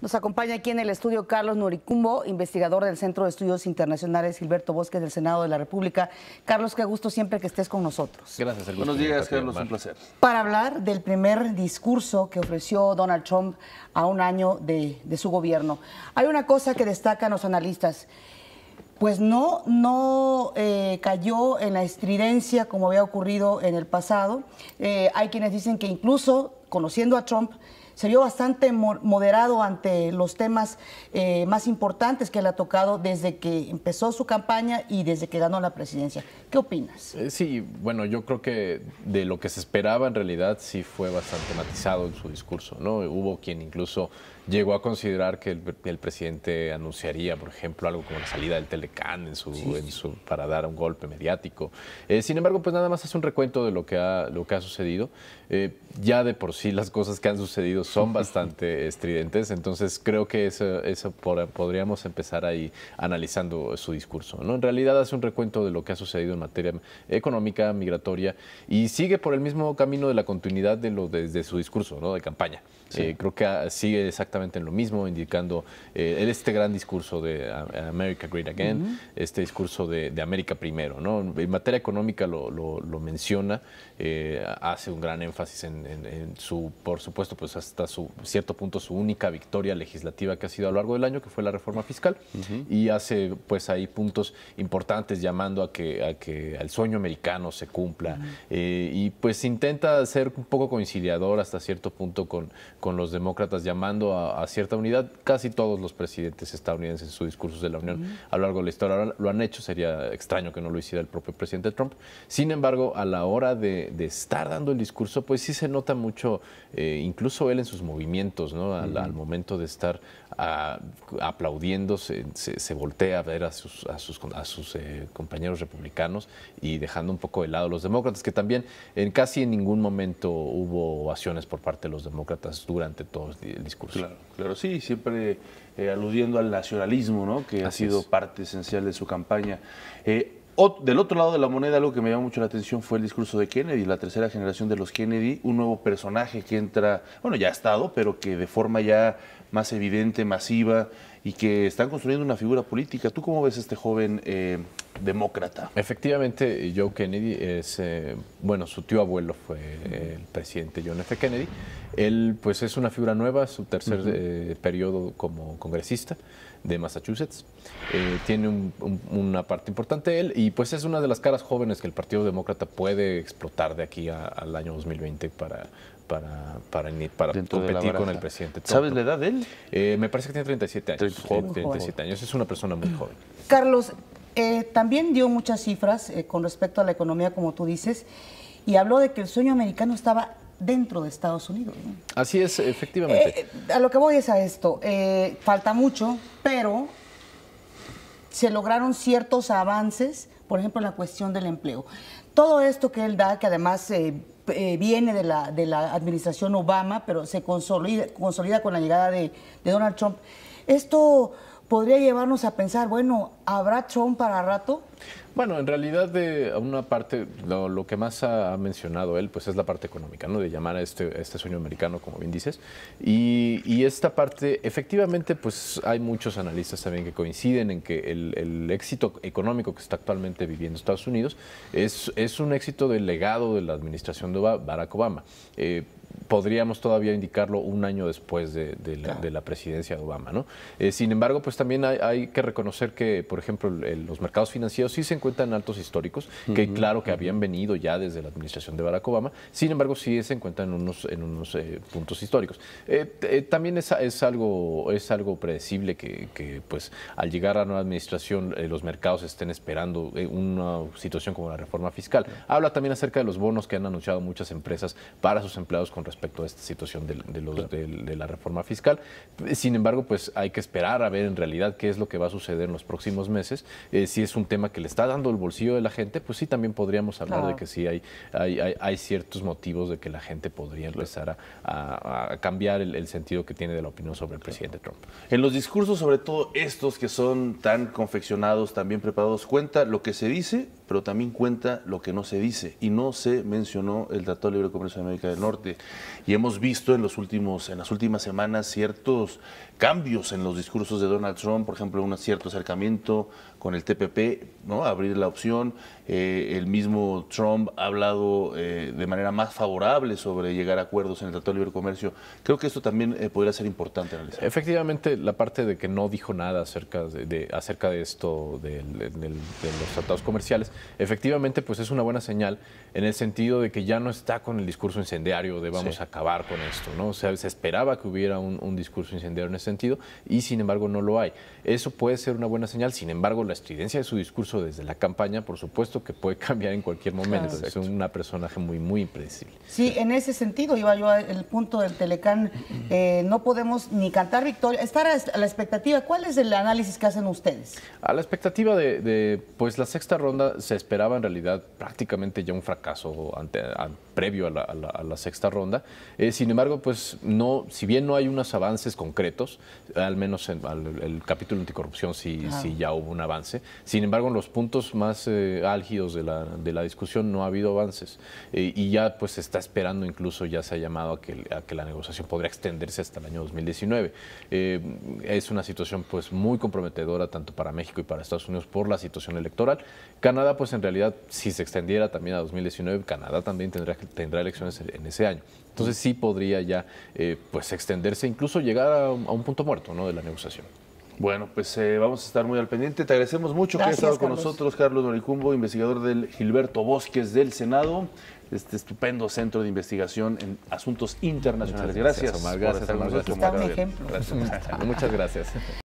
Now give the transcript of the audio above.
Nos acompaña aquí en el estudio Carlos Noricumbo, investigador del Centro de Estudios Internacionales Gilberto Bosques del Senado de la República. Carlos, qué gusto siempre que estés con nosotros. Gracias, el Buenos días, Carlos, un placer. Para hablar del primer discurso que ofreció Donald Trump a un año de, su gobierno. Hay una cosa que destacan los analistas pues no, no eh, cayó en la estridencia como había ocurrido en el pasado. Eh, hay quienes dicen que incluso conociendo a Trump, se vio bastante moderado ante los temas eh, más importantes que le ha tocado desde que empezó su campaña y desde que ganó la presidencia. ¿Qué opinas? Eh, sí, bueno, yo creo que de lo que se esperaba en realidad sí fue bastante matizado en su discurso, ¿no? Hubo quien incluso llegó a considerar que el, presidente anunciaría, por ejemplo, algo como la salida del Telecán en su, para dar un golpe mediático. Eh, sin embargo, pues nada más hace un recuento de lo que ha, lo que ha sucedido. ya de por sí las cosas que han sucedido son bastante estridentes, entonces creo que eso, eso podríamos empezar ahí analizando su discurso. ¿no? En realidad hace un recuento de lo que ha sucedido en materia económica, migratoria, y sigue por el mismo camino de la continuidad de lo desde su discurso ¿no? de campaña. Eh, creo que ah, sigue exactamente en lo mismo, indicando eh, este gran discurso de ah, America Great Again, este discurso de, América primero. ¿no? En materia económica lo, menciona, eh, hace un gran énfasis en, en su, por supuesto, pues hasta su cierto punto su única victoria legislativa que ha sido a lo largo del año, que fue la reforma fiscal, y hace pues ahí puntos importantes llamando a que, a que el sueño americano se cumpla. Eh, y pues intenta ser un poco conciliador hasta cierto punto con, con los demócratas, llamando a, cierta unidad. Casi todos los presidentes estadounidenses en sus discursos de la Unión a lo largo de la historia lo han hecho, sería extraño que no lo hiciera el propio presidente Trump. Sin embargo, a la hora de, estar dando el discurso, pues sí se nota mucho, eh, incluso él en sus movimientos, Al, momento de estar ah, aplaudiendo, se, voltea a ver a sus, sus, eh, compañeros republicanos y dejando un poco de lado a los demócratas, que también en casi en ningún momento hubo ovaciones por parte de los demócratas durante todo el discurso. Claro, claro, sí, siempre eh, aludiendo al nacionalismo, Que ha sido parte esencial de su campaña. Eh, del otro lado de la moneda, algo que me llamó mucho la atención fue el discurso de Kennedy, la tercera generación de los Kennedy, un nuevo personaje que entra, bueno, ya ha estado, pero que de forma ya más evidente, masiva, y que están construyendo una figura política. ¿Tú cómo ves este joven eh, demócrata. Efectivamente, Joe Kennedy es, eh, bueno, su tío abuelo fue eh, el presidente John F. Kennedy. Él, pues, es una figura nueva, su tercer eh, periodo como congresista de Massachusetts. tiene una parte importante él y, pues, es una de las caras jóvenes que el Partido Demócrata puede explotar de aquí al año 2020 para, para, para, competir con el presidente. ¿Sabes la edad de él? me parece que tiene 37 años. 37 años, es una persona muy joven. Carlos, eh, también dio muchas cifras eh, con respecto a la economía, como tú dices, y habló de que el sueño americano estaba dentro de Estados Unidos. Así es, efectivamente. Eh, a lo que voy es a esto. falta mucho, pero se lograron ciertos avances, por ejemplo, en la cuestión del empleo. Todo esto que él da, que además viene de la, de la administración Obama, pero se consolida, consolida con la llegada de, de Donald Trump, esto podría llevarnos a pensar, bueno, ¿habrá Trump para rato? Bueno, en realidad de una parte, lo, que más ha mencionado él, pues es la parte económica, ¿no? De llamar a este, este sueño americano, como bien dices. Y, esta parte, efectivamente, pues hay muchos analistas también que coinciden en que el, éxito económico que está actualmente viviendo Estados Unidos es, un éxito del legado de la administración de Barack Obama. Eh, podríamos todavía indicarlo un año después de, la, presidencia de Obama. ¿no? Eh, sin embargo, pues también hay, que reconocer que, por ejemplo, los mercados financieros sí se encuentran en altos históricos, que claro que habían venido ya desde la administración de Barack Obama, sin embargo sí se encuentran en unos, eh, puntos históricos. Eh, también es, algo, es algo predecible que, pues, al llegar a nueva administración los mercados estén esperando una situación como la reforma fiscal. Habla también acerca de los bonos que han anunciado muchas empresas para sus empleados con respecto respecto a esta situación de, la reforma fiscal. Sin embargo, pues hay que esperar a ver en realidad qué es lo que va a suceder en los próximos meses. Eh, si es un tema que le está dando el bolsillo de la gente, pues sí, también podríamos hablar de que sí hay hay, ciertos motivos de que la gente podría empezar a, cambiar el, el, sentido que tiene de la opinión sobre el presidente Trump. En los discursos, sobre todo estos que son tan confeccionados, tan bien preparados, cuenta lo que se dice pero también cuenta lo que no se dice y no se mencionó el Tratado de Libre Comercio de América del Norte. Y hemos visto en, los últimos, en las últimas semanas ciertos cambios en los discursos de Donald Trump, por ejemplo, un cierto acercamiento con el TPP, ¿no? abrir la opción. Eh, el mismo Trump ha hablado eh, de manera más favorable sobre llegar a acuerdos en el Tratado de Libre Comercio. Creo que esto también eh, podría ser importante analizar. Efectivamente, la parte de que no dijo nada acerca de, acerca de esto de los tratados comerciales efectivamente pues es una buena señal en el sentido de que ya no está con el discurso incendiario de vamos a acabar con esto, ¿no? O sea, se esperaba que hubiera un, discurso incendiario en ese sentido y sin embargo no lo hay. Eso puede ser una buena señal, sin embargo la estridencia de su discurso desde la campaña por supuesto que puede cambiar en cualquier momento, es un personaje muy, muy impredecible. Sí, en ese sentido iba yo al punto del Telecan eh, no podemos ni cantar victoria, estar a la expectativa, ¿cuál es el análisis que hacen ustedes? A la expectativa de, de pues la sexta ronda se esperaba en realidad prácticamente ya un fracaso previo a la, sexta ronda. Eh, sin embargo, pues no, si bien no hay unos avances concretos, al menos en el capítulo anticorrupción sí, ya hubo un avance. Sin embargo, en los puntos más eh, álgidos de la, de discusión no ha habido avances. Eh, y ya pues se está esperando, incluso ya se ha llamado a que, que la negociación podría extenderse hasta el año 2019. es una situación pues muy comprometedora tanto para México y para Estados Unidos por la situación electoral. Canadá pues en realidad, si se extendiera también a 2019, Canadá también tendrá, tendrá elecciones en ese año. Entonces sí podría ya eh, pues extenderse, incluso llegar a, un punto muerto ¿no? de la negociación. Bueno, pues eh, vamos a estar muy al pendiente. Te agradecemos mucho que hayas estado con nosotros, Carlos Noricumbo, investigador del Gilberto Bosques del Senado, este estupendo centro de investigación en asuntos internacionales. gracias. Gracias, Omar. Gracias. Muchas gracias.